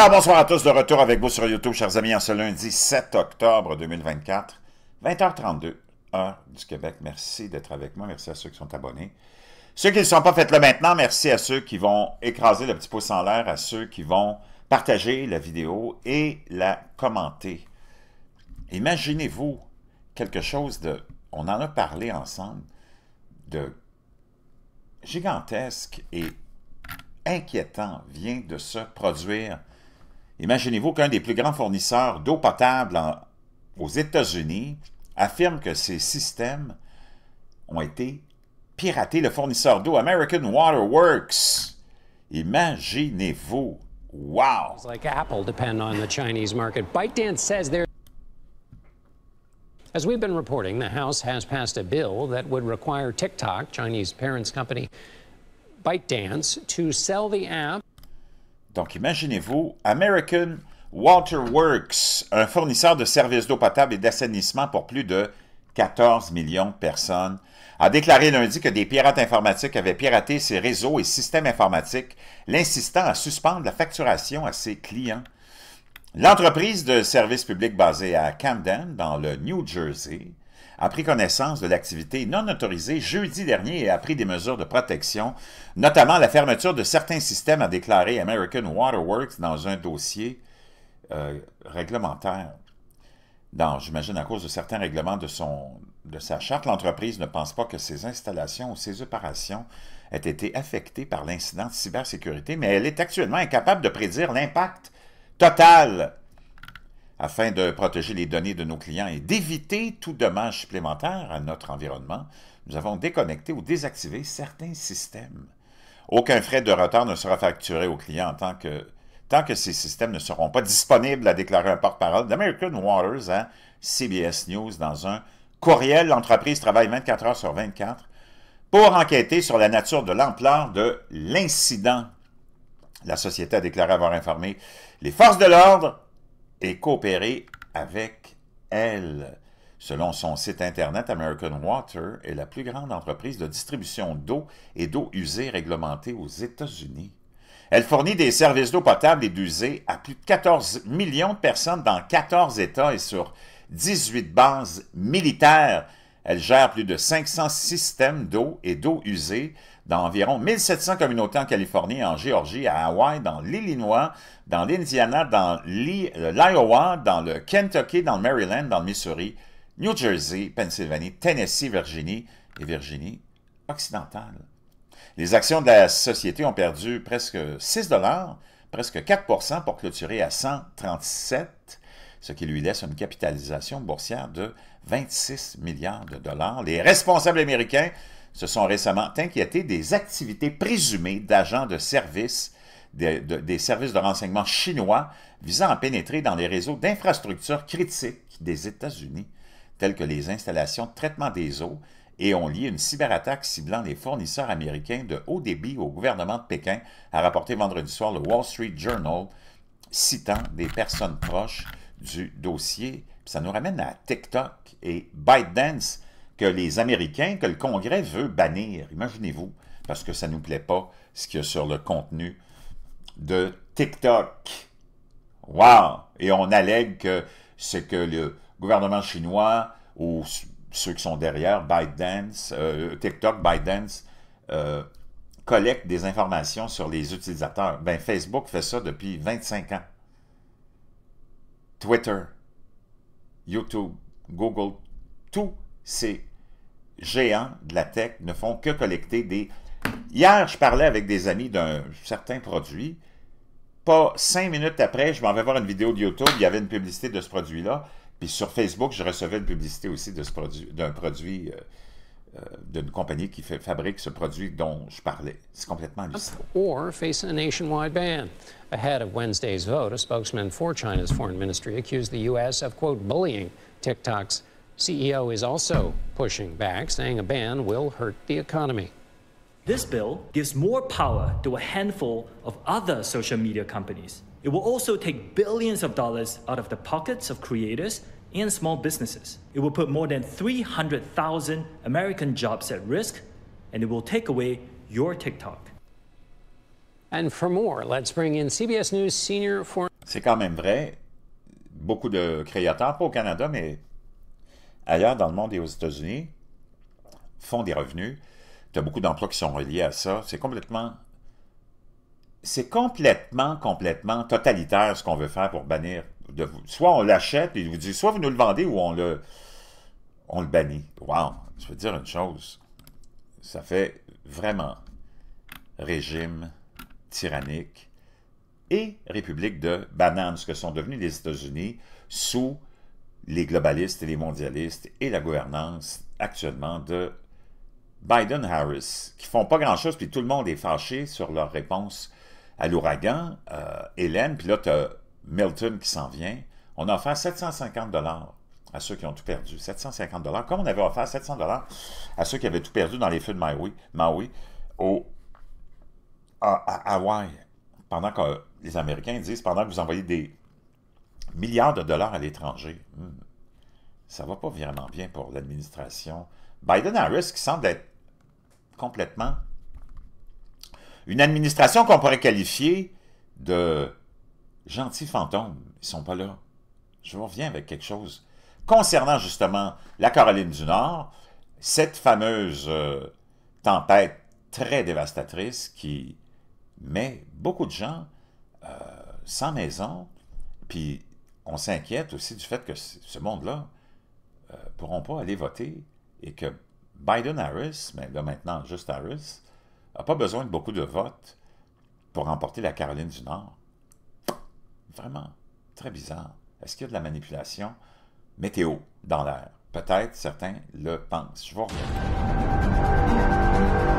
Alors, bonsoir à tous, de retour avec vous sur YouTube, chers amis, en ce lundi 7 octobre 2024, 20h32, heure du Québec. Merci d'être avec moi, merci à ceux qui sont abonnés. Ceux qui ne sont pas, faites-le maintenant. Merci à ceux qui vont écraser le petit pouce en l'air, à ceux qui vont partager la vidéo et la commenter. Imaginez-vous quelque chose de... On en a parlé ensemble, de gigantesque et inquiétant vient de se produire Imaginez-vous qu'un des plus grands fournisseurs d'eau potable aux États-Unis affirme que ces systèmes ont été piratés. Le fournisseur d'eau American Water Works. Imaginez-vous. Wow! Like Apple depend on the Chinese market. ByteDance says they're As we've been reporting, the House has passed a bill that would require TikTok, Chinese parents company ByteDance, to sell the app. Donc imaginez-vous, American Works, un fournisseur de services d'eau potable et d'assainissement pour plus de 14 millions de personnes, a déclaré lundi que des pirates informatiques avaient piraté ses réseaux et systèmes informatiques, l'insistant à suspendre la facturation à ses clients. L'entreprise de services publics basée à Camden, dans le New Jersey, a pris connaissance de l'activité non autorisée jeudi dernier et a pris des mesures de protection, notamment la fermeture de certains systèmes, a déclaré American Waterworks dans un dossier euh, réglementaire. réglementaire. J'imagine à cause de certains règlements de, son, de sa charte, l'entreprise ne pense pas que ses installations ou ses opérations aient été affectées par l'incident de cybersécurité, mais elle est actuellement incapable de prédire l'impact total afin de protéger les données de nos clients et d'éviter tout dommage supplémentaire à notre environnement, nous avons déconnecté ou désactivé certains systèmes. Aucun frais de retard ne sera facturé aux clients tant que, tant que ces systèmes ne seront pas disponibles, a déclaré un porte-parole d'American Waters à CBS News dans un courriel. L'entreprise travaille 24 heures sur 24 pour enquêter sur la nature de l'ampleur de l'incident. La société a déclaré avoir informé les forces de l'ordre et coopérer avec elle. Selon son site Internet, American Water est la plus grande entreprise de distribution d'eau et d'eau usée réglementée aux États-Unis. Elle fournit des services d'eau potable et d'usée à plus de 14 millions de personnes dans 14 États et sur 18 bases militaires. Elle gère plus de 500 systèmes d'eau et d'eau usée dans environ 1700 communautés en Californie, en Géorgie, à Hawaï, dans l'Illinois, dans l'Indiana, dans euh, l'Iowa, dans le Kentucky, dans le Maryland, dans le Missouri, New Jersey, Pennsylvanie, Tennessee, Virginie et Virginie occidentale. Les actions de la société ont perdu presque 6 presque 4 pour clôturer à 137, ce qui lui laisse une capitalisation boursière de 26 milliards de dollars. Les responsables américains se sont récemment inquiétés des activités présumées d'agents de services des, services de renseignement chinois visant à pénétrer dans les réseaux d'infrastructures critiques des États-Unis, telles que les installations de traitement des eaux, et ont lié une cyberattaque ciblant les fournisseurs américains de haut débit au gouvernement de Pékin, a rapporté vendredi soir le Wall Street Journal, citant des personnes proches du dossier. Ça nous ramène à TikTok et ByteDance, que les Américains, que le Congrès veut bannir. Imaginez-vous, parce que ça ne nous plaît pas ce qu'il y a sur le contenu de TikTok. Wow! Et on allègue que c'est que le gouvernement chinois ou ceux qui sont derrière, ByteDance, euh, TikTok, ByteDance, euh, collecte des informations sur les utilisateurs. Ben, Facebook fait ça depuis 25 ans. Twitter, YouTube, Google, tout, c'est géants de la tech ne font que collecter des... Hier, je parlais avec des amis d'un certain produit. Pas cinq minutes après, je m'en vais voir une vidéo de YouTube, il y avait une publicité de ce produit-là. Puis sur Facebook, je recevais une publicité aussi de produit, d'un produit, euh, euh, d'une compagnie qui fait, fabrique ce produit dont je parlais. C'est complètement hallucinant. Or Ahead Wednesday's vote, a spokesman for China's foreign ministry accused the U.S. of, quote, bullying TikTok's CEO is also pushing back, saying a ban will hurt the economy. This bill gives more power to a handful of other social media companies. It will also take billions of dollars out of the pockets of creators and small businesses. It will put more than 300,000 American jobs at risk, and it will take away your TikTok. And for more, let's bring in CBS News senior foreign. C'est quand même vrai. Beaucoup de créateurs, pour Canada, mais ailleurs dans le monde et aux États-Unis font des revenus. Tu as beaucoup d'emplois qui sont reliés à ça. C'est complètement c'est complètement, complètement totalitaire ce qu'on veut faire pour bannir. De Soit on l'achète et il vous dit, soit vous nous le vendez ou on le, on le bannit. Wow! Je veux dire une chose. Ça fait vraiment régime tyrannique et république de bananes, ce que sont devenus les États-Unis sous les globalistes et les mondialistes et la gouvernance actuellement de Biden-Harris, qui font pas grand-chose, puis tout le monde est fâché sur leur réponse à l'ouragan. Euh, Hélène, puis là, tu Milton qui s'en vient. On a offert 750 à ceux qui ont tout perdu. 750 comme on avait offert 700 à ceux qui avaient tout perdu dans les feux de Maui, Maui au, à, à Hawaï, pendant que les Américains disent, pendant que vous envoyez des milliards de dollars à l'étranger. Hmm. Ça ne va pas vraiment bien pour l'administration. Biden-Harris qui semble être complètement une administration qu'on pourrait qualifier de gentil fantôme. Ils ne sont pas là. Je reviens avec quelque chose concernant justement la Caroline du Nord, cette fameuse euh, tempête très dévastatrice qui met beaucoup de gens euh, sans maison, puis on s'inquiète aussi du fait que ce monde-là ne euh, pourront pas aller voter et que Biden-Harris, mais là maintenant juste Harris, n'a pas besoin de beaucoup de votes pour remporter la Caroline du Nord. Vraiment, très bizarre. Est-ce qu'il y a de la manipulation météo dans l'air? Peut-être certains le pensent. Je vous remercie.